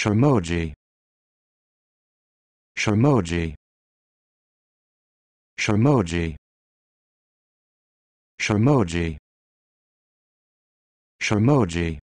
Sharmoji Sharmoji Sharmoji Sharmoji Sharmoji